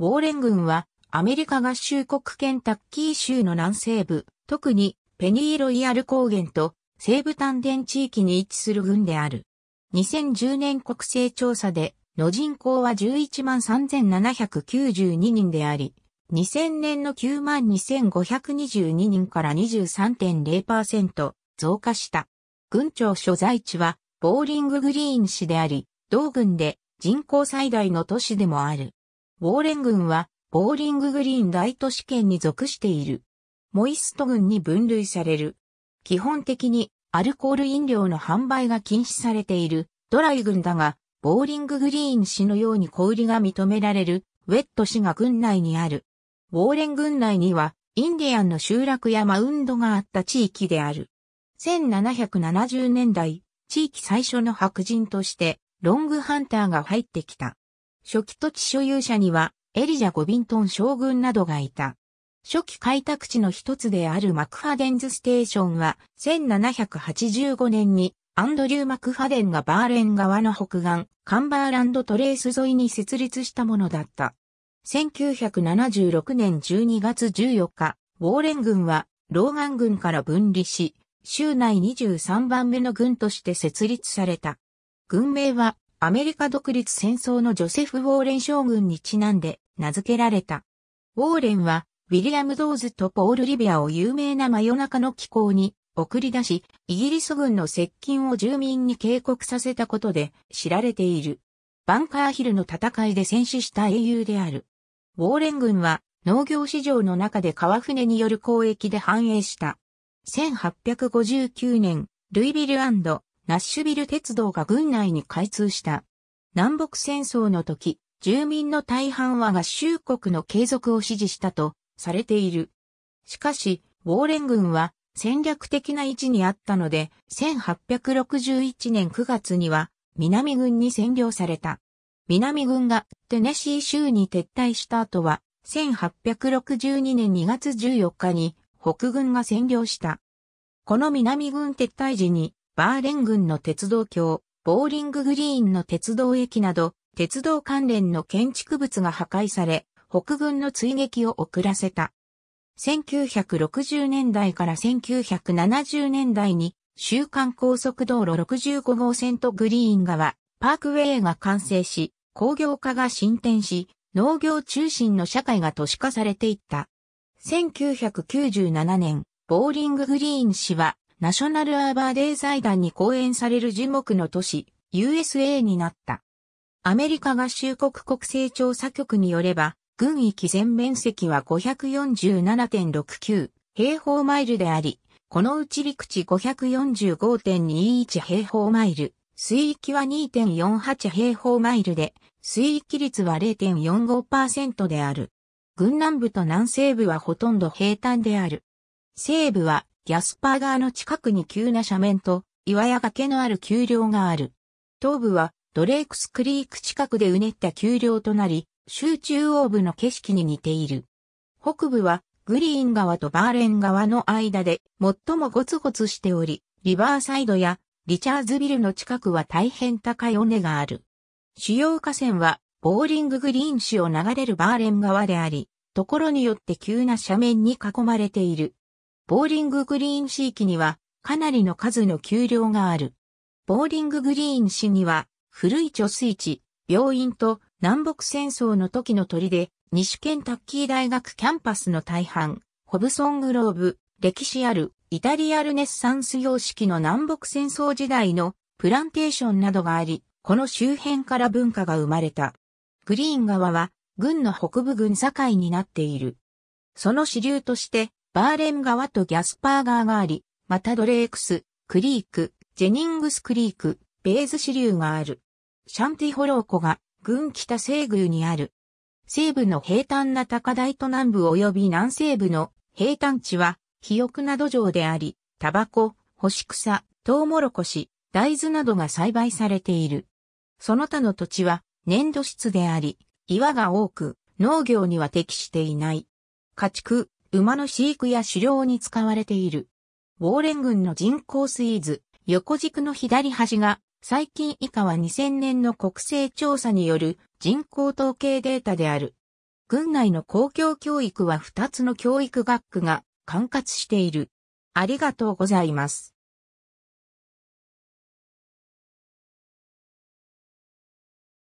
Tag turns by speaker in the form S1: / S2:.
S1: ウォーレン郡はアメリカ合衆国ケンタッキー州の南西部、特にペニーロイヤル高原と西部丹田地域に位置する郡である。2010年国勢調査での人口は11 3792人であり、2000年の9 2522人から23.0%増加した。郡庁所在地はボーリンググリーン市であり、同郡で人口最大の都市でもある。ウォーレン郡は、ボーリンググリーン大都市圏に属している。モイスト郡に分類される。基本的に、アルコール飲料の販売が禁止されている、ドライ郡だが、ボーリンググリーン市のように小売りが認められる、ウェット市が郡内にある。ウォーレン郡内には、インディアンの集落やマウンドがあった地域である。1770年代、地域最初の白人として、ロングハンターが入ってきた。初期土地所有者には、エリジャ・ゴビントン将軍などがいた。初期開拓地の一つであるマクファデンズステーションは、1785年にアンドリュー・マクファデンがバーレン側の北岸、カンバーランドトレース沿いに設立したものだった。1976年12月14日、ウォーレン軍は、ローガン軍から分離し、州内23番目の軍として設立された。軍名は、アメリカ独立戦争のジョセフ・ウォーレン将軍にちなんで名付けられた。ウォーレンは、ウィリアム・ドーズとポール・リビアを有名な真夜中の気候に送り出し、イギリス軍の接近を住民に警告させたことで知られている。バンカーヒルの戦いで戦死した英雄である。ウォーレン軍は農業市場の中で川船による交易で繁栄した。1859年、ルイビルナッシュビル鉄道が軍内に開通した。南北戦争の時、住民の大半は合衆国の継続を支持したとされている。しかし、ウォーレン軍は戦略的な位置にあったので、1861年9月には南軍に占領された。南軍がテネシー州に撤退した後は、1862年2月14日に北軍が占領した。この南軍撤退時にバーレン郡の鉄道橋、ボーリンググリーンの鉄道駅など、鉄道関連の建築物が破壊され、北軍の追撃を遅らせた。1960年代から1970年代に、週刊高速道路65号線とグリーン側、パークウェイが完成し、工業化が進展し、農業中心の社会が都市化されていった。1997年、ボーリンググリーン氏はナショナルアーバーデイ財団に講演される樹木の都市、USA になった。アメリカ合衆国国勢調査局によれば、軍域全面積は547.69平方マイルであり、このうち陸地545.21平方マイル、水域は2.48平方マイルで、水域率は0.45%である。軍南部と南西部はほとんど平坦である。西部はギャスパー川の近くに急な斜面と岩や崖のある丘陵がある。東部はドレークスクリーク近くでうねった丘陵となり、州中央部の景色に似ている。北部はグリーン川とバーレン川の間で最もゴツゴツしており、リバーサイドやリチャーズビルの近くは大変高い尾根がある。主要河川はボーリンググリーン市を流れるバーレン川であり、ところによって急な斜面に囲まれている。ボーリンググリーン市域にはかなりの数の丘陵がある。ボーリンググリーン市には古い貯水池、病院と南北戦争の時の砦で西県タッキー大学キャンパスの大半、ホブソングローブ、歴史あるイタリアルネッサンス様式の南北戦争時代のプランテーションなどがあり、この周辺から文化が生まれた。グリーン川は、軍の北部軍境になっている。その支流として、バーレン川とギャスパー川があり、またドレークス、クリーク、ジェニングスクリーク、ベーズ支流がある。シャンティホロー湖が、群北西宮にある。西部の平坦な高台と南部及び南西部の平坦地は、肥沃な土壌であり、タバコ、干し草、トウモロコシ、大豆などが栽培されている。その他の土地は粘土質であり、岩が多く、農業には適していない。家畜、馬の飼育や狩猟に使われている。ウォーレン軍の人工水図、横軸の左端が、最近以下は2000年の国勢調査による人口統計データである。軍内の公共教育は2つの教育学区が管轄している。ありがとうございます。